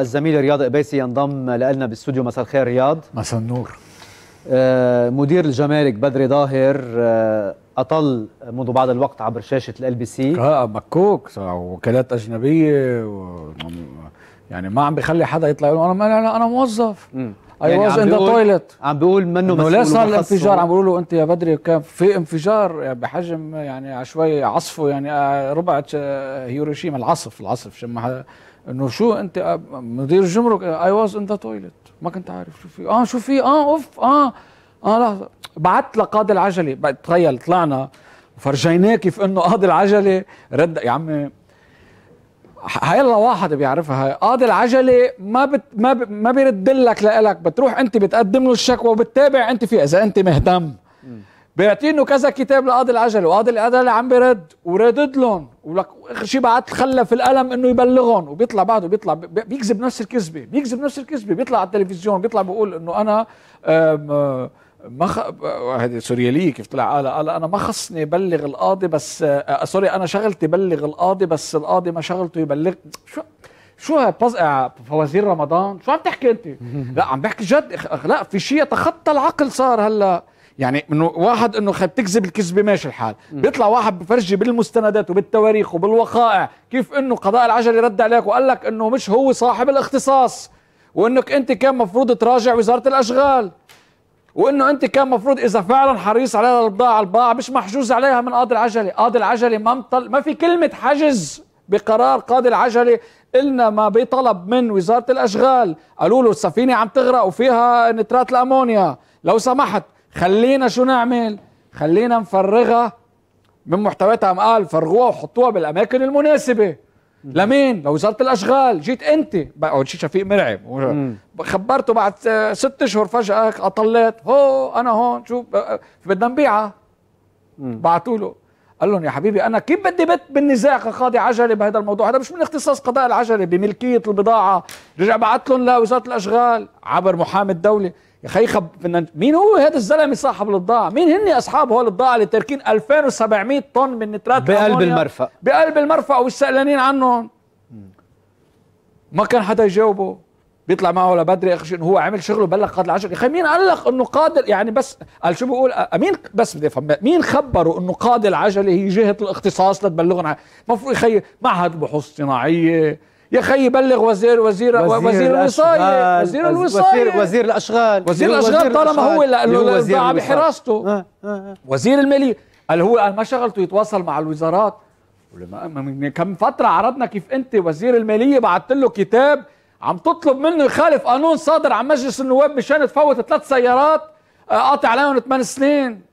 الزميل رياض قبيسي ينضم لنا بالاستوديو مساء الخير رياض مساء النور آه، مدير الجمارك بدري ظاهر آه، اطل منذ بعض الوقت عبر شاشه ال بي سي اه مكوك وكالات اجنبيه و... يعني ما عم بخلي حدا يطلع يقول انا انا انا موظف اي يعني واز ان ذا تويلت عم بيقول منه مسؤول ليش صار الانفجار عم بيقولوا انت يا بدري كان في انفجار يعني بحجم يعني شوي عصفه يعني آه، ربع هيروشيما العصف العصف حدا انه شو انت مدير الجمرك اي واز ان ذا تويلت ما كنت عارف شو في اه شو في اه اوف اه اه لحظه بعت لقاضي العجله تخيل طلعنا فرجيناه كيف انه قاضي العجله رد يا عمي هيلا واحد بيعرفها هاي قاضي العجله ما بت ما, ب... ما بيرد لك لإلك بتروح انت بتقدم له الشكوى وبتتابع انت فيها اذا انت مهتم بيعطينه كذا كتاب لقاضي العجل وقاضي العجل عم برد وردد لهم ولك اخر شيء بعت خلف القلم انه يبلغهم وبيطلع بعده بيطلع بيكذب نفس الكذبه بيكذب نفس الكذبه بيطلع على التلفزيون بيطلع بيقول انه انا آه، ما خ... آه، هذه سوريالية كيف طلع قال قال انا ما خصني بلغ القاضي بس آه، سوري انا شغلتي بلغ القاضي بس القاضي ما شغلته يبلغ شو شو بز... فوازير رمضان شو عم تحكي انت لا عم بحكي جد لا في شيء يتخطى العقل صار هلا يعني انه واحد انه بتكذب الكذبه ماشي الحال بيطلع واحد بفرجي بالمستندات وبالتواريخ وبالوقائع كيف انه قضاء العجلي رد عليك وقال لك انه مش هو صاحب الاختصاص وانك انت كان مفروض تراجع وزاره الاشغال وانه انت كان مفروض اذا فعلا حريص على البضاعه الباعه مش محجوز عليها من قاضي العجلي قاضي العجلي ما مطل ما في كلمه حجز بقرار قاضي العجلي قلنا ما بيطلب من وزاره الاشغال قالوا له السفينه عم تغرق وفيها نترات الامونيا لو سمحت خلينا شو نعمل خلينا نفرغها من محتوياتها عم قال فرغوها وحطوها بالاماكن المناسبه لمين؟ لوزاره الاشغال، جيت انت اول شيء شفيق مرعب خبرته بعد ست اشهر فجاه اطلت هو انا هون شو بدنا نبيعها بعثوا له قال لهم يا حبيبي انا كيف بدي بت بالنزاع كقاضي عجلي بهذا الموضوع هذا مش من اختصاص قضاء العجلي بملكيه البضاعه رجع بعث لهم لوزاره الاشغال عبر محامي الدوله يا خيخب مين هو هذا الزلمه صاحب البضاعه مين هن اصحاب هول البضاعه اللي تاركين 2700 طن من نترات بقلب المرفأ بقلب المرفأ والسألانين عنهم ما كان حدا يجاوبه بيطلع معه لبدري اخر شيء هو عمل شغله بلغ قاد العشر يا اخي مين قال لك انه قاضي يعني بس قال شو بقول آه، مين بس بدي افهم مين خبره انه قاضي العجله هي جهه الاختصاص لتبلغهم المفروض يا معهد بحوث صناعيه يا خي بلغ وزير وزير وزير, وزير الوصايه وزير الوصايه وزير, وزير الاشغال وزير الاشغال طالما هو اللي باع بحراسته آه آه. وزير الماليه قال هو ما شغلته يتواصل مع الوزارات من كم فتره عرضنا كيف انت وزير الماليه بعثت له كتاب عم تطلب منه يخالف قانون صادر عن مجلس النواب مشان تفوت ثلاث سيارات آه، قاطع عليهم ثمان سنين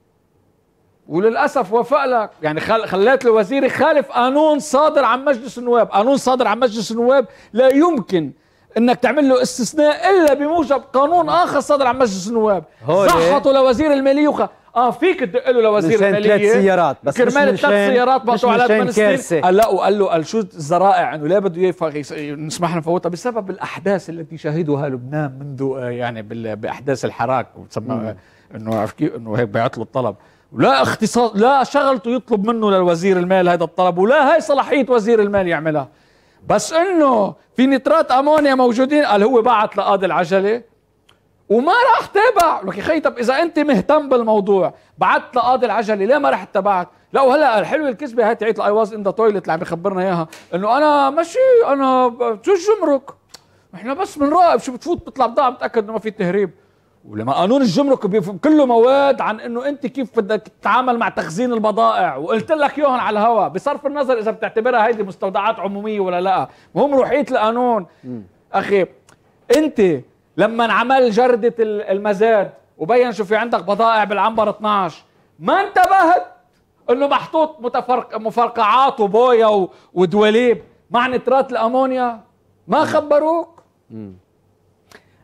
وللاسف وافق لك يعني خل... خليت الوزير يخالف قانون صادر عن مجلس النواب قانون صادر عن مجلس النواب لا يمكن انك تعمل له استثناء الا بموجب قانون اخر صدر عن مجلس النواب صحته لوزير الماليه وخ... اه فيك تدق له لوزير الماليه ثلاث سيارات بس كرمال ثلاث سيارات بعتوا على ثمان سنين قال لا وقال له قال شو الذرائع انه لا بده نسمح نفوتها بسبب الاحداث التي شهدها لبنان منذ آه، يعني باحداث الحراك انه انه هيك بيعطلوا الطلب لا اختصاص لا شغلته يطلب منه للوزير المال هذا الطلب ولا هاي صلاحيه وزير المال يعملها بس انه في نترات امونيا موجودين قال هو بعت لقاضي العجله وما راح تابع لك يا خي طب اذا انت مهتم بالموضوع بعت لقاضي العجله ليه ما راح تبعت لا وهلا الحلوه الكذبه هاي تعيط اي واز ان ذا تويلت اللي عم يخبرنا اياها انه انا ماشي انا شو الجمرك احنا بس بنراقب شو بتفوت بتطلع بضاعه بتاكد انه ما في تهريب ولما قانون الجمرك كله مواد عن انه انت كيف بدك تتعامل مع تخزين البضائع وقلت لك اياهم على الهواء بصرف النظر اذا بتعتبرها هيدي مستودعات عموميه ولا لا مهم روحيه القانون م. اخي انت لما انعمل جرده المزاد وبين شو في عندك بضائع بالعنبر 12 ما انتبهت انه محطوط متفرق مفرقعات وبويا ودواليب مع نترات الامونيا ما خبروك م.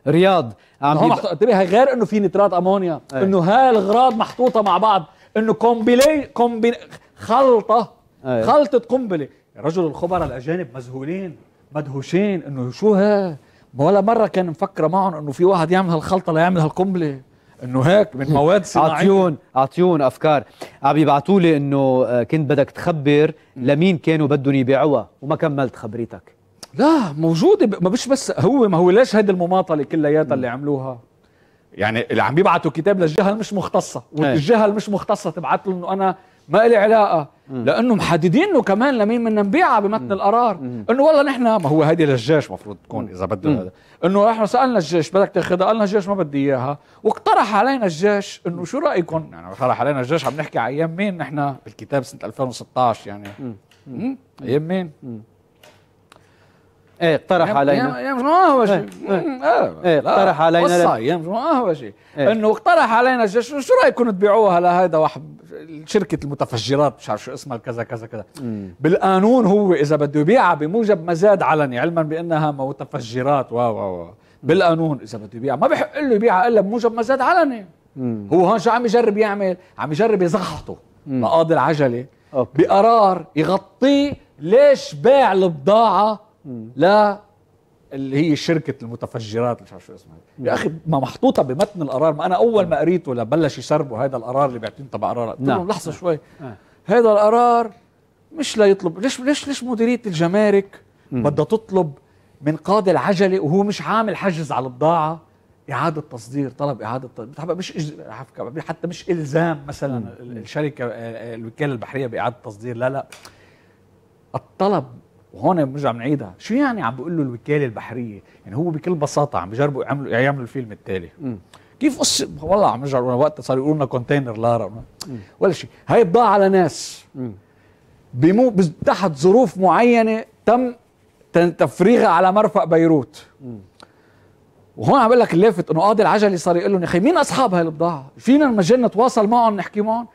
رياض عم هو انتبه غير انه في نترات امونيا أيه. انه هاي الاغراض محطوطه مع بعض انه كومبلي كومبي خلطه أيه. خلطه قنبله رجل الخبراء الاجانب مذهولين مدهوشين انه شو ها ولا مره كان مفكره معهم انه في واحد يعمل هالخلطه ليعمل هالقنبله انه هيك من مواد صناعيه اعطيون اعطيون افكار عم يبعثوا لي انه آه، كنت بدك تخبر لمين كانوا بدهم يبيعوها وما كملت خبريتك لا موجودة ما مش بس هو ما هو ليش هيدي المماطلة كلياتها اللي عملوها يعني اللي عم بيبعتوا كتاب للجهة المش مش مختصة إيه. والجهة المش مش مختصة تبعت له انه انا ما لي علاقة مم. لانه محددين انه كمان لمين بدنا نبيعها بمتن القرار انه والله نحن ما هو هذه للجيش مفروض تكون اذا بده انه نحن سالنا الجيش بدك تاخذها قالنا الجيش ما بدي اياها واقترح علينا الجيش انه شو رايكم يعني اقترح علينا الجيش عم نحكي على ايام مين نحن بالكتاب سنه 2016 يعني مم. ايام مين ايه اقترح علينا يا آه، ما هو شيء ايه, آه. إيه، اقترح علينا قصه يا آه، مش هو شيء إيه. انه اقترح علينا شو رايكم تبيعوها لهيدا واحد شركه المتفجرات مش عارف شو اسمها كذا كذا كذا بالقانون هو اذا بده يبيعها بموجب مزاد علني علما بانها متفجرات و و بالقانون اذا بده يبيعها ما بحق له يبيعها الا بموجب مزاد علني مم. هو هون شو عم يجرب يعمل؟ عم يجرب يزغطه مقاضي العجله أوكي. بقرار يغطيه ليش باع البضاعه لا اللي هي شركه المتفجرات مش عارف شو اسمها يا اخي ما محطوطه بمتن القرار ما انا اول ما قريته لبلش يسربوا هذا القرار اللي بيعطيني تبع قرار قلت لهم نعم. لحظه نعم. شوي آه. هذا القرار مش ليطلب ليش ليش ليش مديريه الجمارك بدها تطلب من قاضي العجله وهو مش عامل حجز على البضاعه اعاده تصدير طلب اعاده تصدير مش حتى مش الزام مثلا الشركه آه، آه، الوكاله البحريه باعاده تصدير لا لا الطلب وهون بنرجع بنعيدها شو يعني عم بيقول له الوكاله البحريه يعني هو بكل بساطه عم بجربوا يعملوا يعملوا الفيلم التالي م. كيف قصة والله عم نرجع وقت صار يقولوا لنا كونتينر لارا ولا شيء هاي بضاعة على ناس بمو تحت ظروف معينة تم تفريغها على مرفق بيروت وهون عم بقول لك اللافت انه قاضي العجلي صار يقول لهم يا اخي مين اصحاب هاي البضاعة؟ فينا المجال نتواصل معهم نحكي معهم؟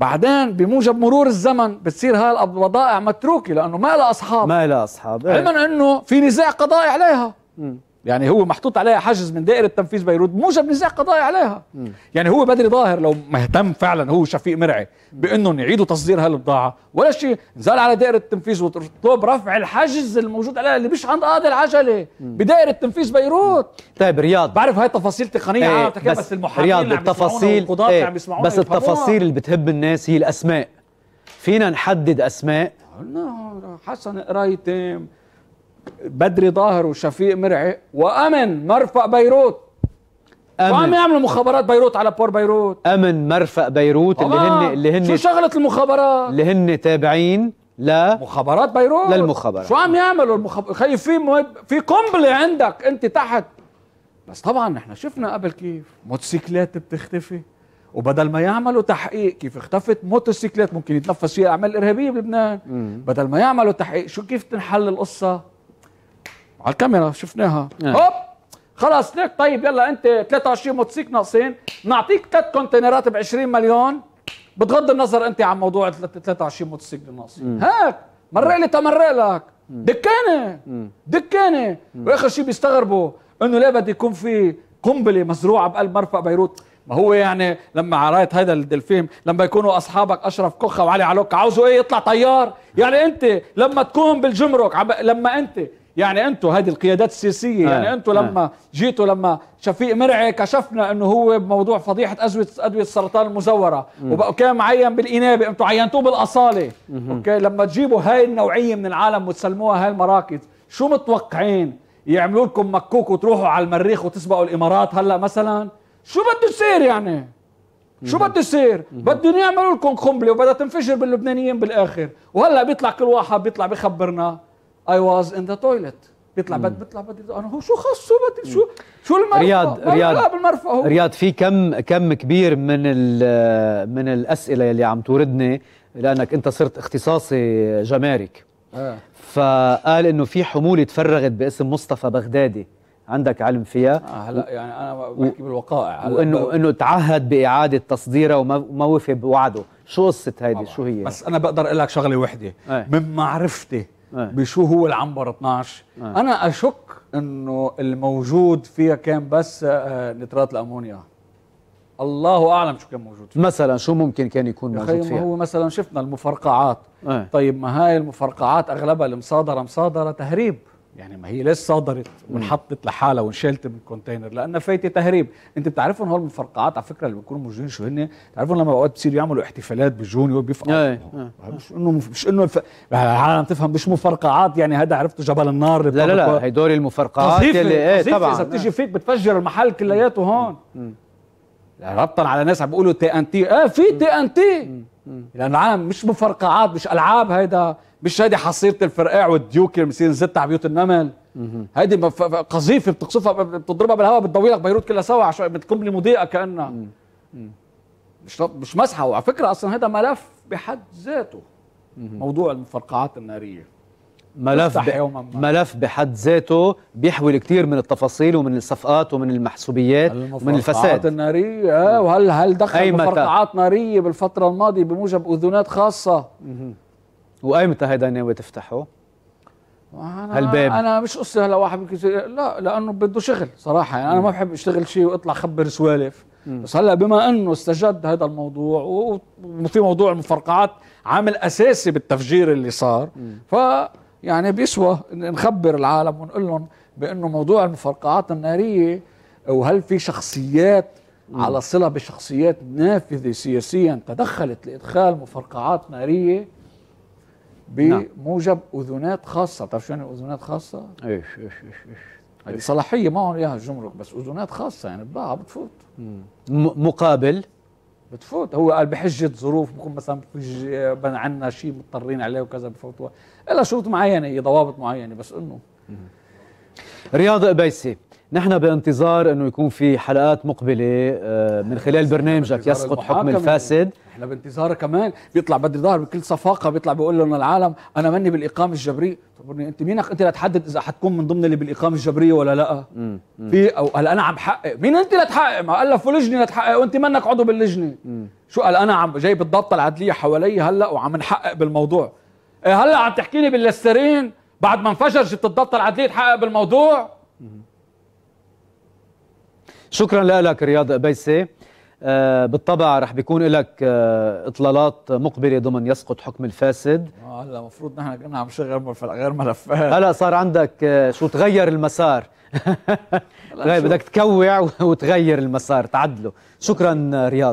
بعدين بموجب مرور الزمن بتصير هاي البضائع متروكه لانه ما لها اصحاب ما لها اصحاب إيه. علما انه في نزاع قضائي عليها م. يعني هو محطوط عليها حجز من دائره تنفيذ بيروت موجب نزاع قضائي عليها يعني هو بدري ظاهر لو مهتم فعلا هو شفيق مرعي بانهم يعيدوا تصدير هالبضاعه ولا شيء نزل على دائره التنفيذ وطلب رفع الحجز الموجود عليها اللي مش عند قاضي العجله بدائره تنفيذ بيروت طيب رياض بعرف هاي تفاصيل تقنيه ايه بس, بس المحامين رياض التفاصيل ايه عم بس التفاصيل اللي بتهب الناس هي الاسماء فينا نحدد اسماء حسن قرايتم بدري ظاهر وشفيق مرعي وامن مرفق بيروت امن وعم يعملوا مخابرات بيروت على بور بيروت امن مرفق بيروت اللي هن اللي هن شو شغله المخابرات اللي هن تابعين لا مخابرات بيروت للمخابرات شو عم يعملوا المخابرات خايفين مهب... في قنبله عندك انت تحت بس طبعا احنا شفنا قبل كيف موتوسيكلات بتختفي وبدل ما يعملوا تحقيق كيف اختفت موتوسيكلات ممكن يتنفس فيها اعمال ارهابيه بلبنان بدل ما يعملوا تحقيق شو كيف تنحل القصه على الكاميرا شفناها آه. هوب خلص ليك طيب يلا انت 23 موتوسيك ناقصين نعطيك ثلاث كونتينرات ب 20 مليون بغض النظر انت عن موضوع 23 موتوسيك ناقصين هيك مرق لي تمرق لك دكانه دكانه واخر شيء بيستغربوا انه ليه بده يكون في قنبله مزروعه بقلب مرفق بيروت ما هو يعني لما عرايت هذا الفيلم لما يكونوا اصحابك اشرف كخه وعلي علوك عاوزوا ايه يطلع طيار يعني انت لما تكون بالجمرك لما انت يعني انتم هذه القيادات السياسيه يعني آه. يعني انتم لما آه. جيتوا لما شفيق مرعي كشفنا انه هو بموضوع فضيحه ازمه ادويه السرطان المزوره وكان معين بالانابه انتم عينتوه بالاصاله مم. اوكي لما تجيبوا هاي النوعيه من العالم وتسلموها هاي المراكز شو متوقعين يعملوا لكم مكوك وتروحوا على المريخ وتسبقوا الامارات هلا مثلا شو بده يصير يعني شو بده يصير؟ بدهم يعملوا لكم قنبله وبدها تنفجر باللبنانيين بالاخر، وهلا بيطلع كل واحد بيطلع بخبرنا اي واز ان ذا تويلت بيطلع بد بيطلع بد انا هو شو خصه بدل شو شو المرفأ رياض رياض بالمرفأ هو رياض في كم كم كبير من من الاسئله اللي عم توردني لانك انت صرت اختصاصي جمارك آه. فقال انه في حموله تفرغت باسم مصطفى بغدادي عندك علم فيها آه هلا يعني انا بحكي و... بالوقائع وانه انه تعهد باعاده تصديرها وما وفي بوعده شو قصه هيدي شو هي بس انا بقدر اقول لك شغله وحده آه. من معرفتي إيه. بشو هو العنبر 12 إيه. انا اشك انه الموجود فيها كان بس آه، نترات الامونيا الله اعلم شو كان موجود فيها. مثلا شو ممكن كان يكون موجود فيها هو مثلا شفنا المفرقعات إيه. طيب ما هاي المفرقعات اغلبها المصادره مصادره تهريب يعني ما هي ليش صدرت وانحطت لحالها وانشالت من الكونتينر لانها فايته تهريب انت بتعرفوا هول المفرقعات على فكره اللي بيكونوا موجودين شو هن بتعرفوا لما اوقات بتصير يعملوا احتفالات بجونيور بيفقعوا إيه، آه، إيه. مش انه مش انه الف... العالم تفهم مش مفرقعات يعني هذا عرفته جبل النار لا لا لا هدول المفرقعات اللي ايه طبعا اذا بتيجي فيك بتفجر المحل كلياته هون ربطا على ناس عم بيقولوا تي ان تي اه في تي ان تي لانه العالم مش مفرقعات مش العاب هيدا مش هيدي حصيره الفرقاع والديوك اللي بصير نزت على بيوت النمل هيدي قذيفه بتقصفها بتضربها بالهواء بتضوي لك بيروت كلها سوا عشان مثل مضيئه كانها مش مش مسحه وعلى فكره اصلا هذا ملف بحد ذاته موضوع المفرقعات الناريه ملف ب... ملف بحد ذاته بيحوي الكثير من التفاصيل ومن الصفقات ومن المحسوبيات ومن الفساد الناريه آه، وهل هل دخل مفرقعات ناريه بالفتره الماضيه بموجب اذونات خاصه وايمتى هيدا ناوي تفتحه؟ أنا هالباب انا مش قصه هلا واحد لا لانه بده شغل صراحه يعني انا ما بحب اشتغل شيء واطلع خبر سوالف بس هلا بما انه استجد هذا الموضوع وفي موضوع المفرقعات عامل اساسي بالتفجير اللي صار ف يعني بيسوى نخبر العالم ونقول لهم بانه موضوع المفرقعات الناريه وهل في شخصيات على صله بشخصيات نافذه سياسيا تدخلت لادخال مفرقعات ناريه نعم. بموجب اذونات خاصه بتعرف شو يعني اذونات خاصه؟ ايش ايش ايش ايش هذه صلاحيه معهم اياها الجمرك بس اذونات خاصه يعني بتباعها بتفوت مقابل بتفوت هو قال بحجه ظروف بكون مثلا عندنا شيء مضطرين عليه وكذا بفوتوها إلا شروط معينه هي ضوابط معينه بس انه رياض قبيسي نحن بانتظار انه يكون في حلقات مقبله آه، من خلال برنامجك يسقط حكم الفاسد نحن بانتظاره كمان بيطلع بدر ظهر بكل صفاقه بيطلع بيقول لهم العالم انا ماني بالاقامه الجبريه طب انت مينك انت لتحدد اذا حتكون من ضمن اللي بالاقامه الجبريه ولا لا في او قال انا عم حقق مين انت لتحقق ما الفوا لجنه لتحقق وانت منك عضو باللجنه شو قال انا عم جايب الضبطه العدليه حوالي هلا وعم نحقق بالموضوع إيه، هلا عم تحكيني باللسترين بعد ما انفجر جبت الضبطه العدليه تحقق بالموضوع مم. شكرا لك رياض بيسي آه، بالطبع رح بيكون لك آه، اطلالات مقبله ضمن يسقط حكم الفاسد هلا المفروض نحن كنا عم نشغل غير ملفات هلا صار عندك آه، شو تغير المسار بدك تكوع وتغير المسار تعدله شكرا رياض